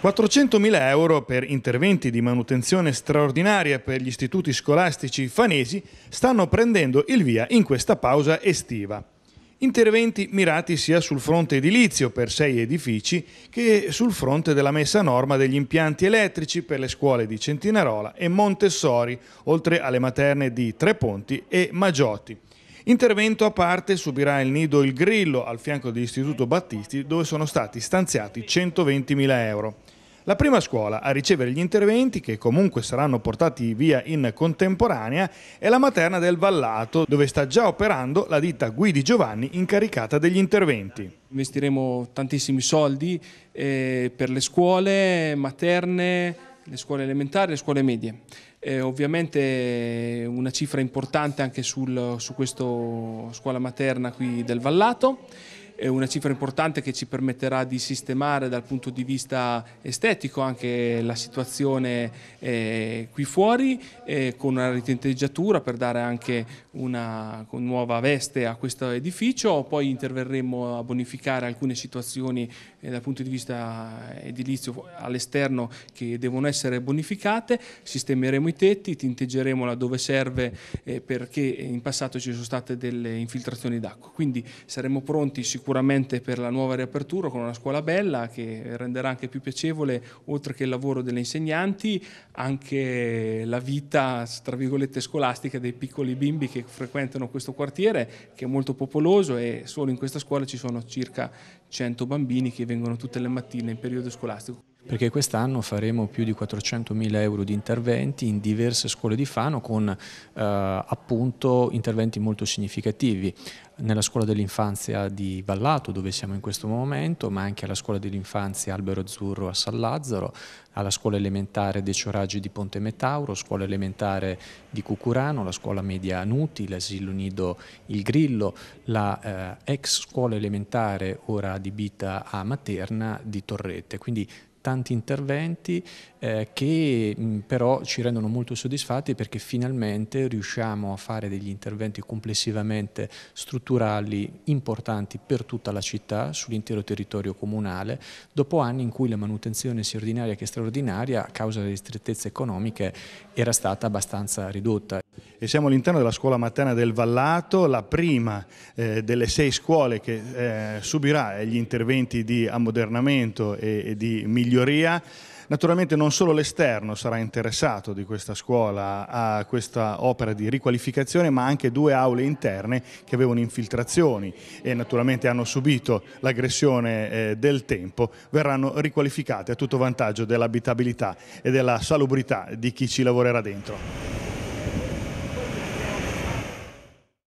400.000 euro per interventi di manutenzione straordinaria per gli istituti scolastici fanesi stanno prendendo il via in questa pausa estiva. Interventi mirati sia sul fronte edilizio per sei edifici che sul fronte della messa a norma degli impianti elettrici per le scuole di Centinarola e Montessori, oltre alle materne di Tre Ponti e Magiotti. Intervento a parte subirà il nido Il Grillo al fianco dell'Istituto Battisti dove sono stati stanziati 120.000 euro. La prima scuola a ricevere gli interventi, che comunque saranno portati via in contemporanea, è la materna del Vallato, dove sta già operando la ditta Guidi Giovanni incaricata degli interventi. Investiremo tantissimi soldi eh, per le scuole materne, le scuole elementari e le scuole medie. Eh, ovviamente una cifra importante anche sul, su questa scuola materna qui del Vallato è una cifra importante che ci permetterà di sistemare dal punto di vista estetico anche la situazione eh, qui fuori eh, con una ritinteggiatura per dare anche una, una nuova veste a questo edificio, poi interverremo a bonificare alcune situazioni eh, dal punto di vista eh, edilizio all'esterno che devono essere bonificate, sistemeremo i tetti, tinteggeremo laddove serve eh, perché in passato ci sono state delle infiltrazioni d'acqua, quindi saremo pronti sicuramente sicuramente per la nuova riapertura con una scuola bella che renderà anche più piacevole, oltre che il lavoro delle insegnanti, anche la vita, tra virgolette, scolastica dei piccoli bimbi che frequentano questo quartiere, che è molto popoloso e solo in questa scuola ci sono circa 100 bambini che vengono tutte le mattine in periodo scolastico perché quest'anno faremo più di 400.000 euro di interventi in diverse scuole di Fano con eh, appunto interventi molto significativi nella scuola dell'infanzia di Vallato dove siamo in questo momento ma anche alla scuola dell'infanzia Albero Azzurro a San Lazzaro, alla scuola elementare De Cioraggi di Ponte Metauro, scuola elementare di Cucurano, la scuola media Nuti, l'asilo nido Il Grillo, la eh, ex scuola elementare ora adibita a materna di Torrette. Quindi tanti interventi eh, che mh, mm, però ci rendono molto soddisfatti perché finalmente riusciamo a fare degli interventi complessivamente strutturali importanti per tutta la città, sull'intero territorio comunale, dopo anni in cui la manutenzione sia ordinaria che straordinaria a causa delle strettezze economiche era stata abbastanza ridotta e siamo all'interno della scuola materna del Vallato, la prima eh, delle sei scuole che eh, subirà eh, gli interventi di ammodernamento e, e di miglioria. Naturalmente non solo l'esterno sarà interessato di questa scuola a questa opera di riqualificazione, ma anche due aule interne che avevano infiltrazioni e naturalmente hanno subito l'aggressione eh, del tempo, verranno riqualificate a tutto vantaggio dell'abitabilità e della salubrità di chi ci lavorerà dentro.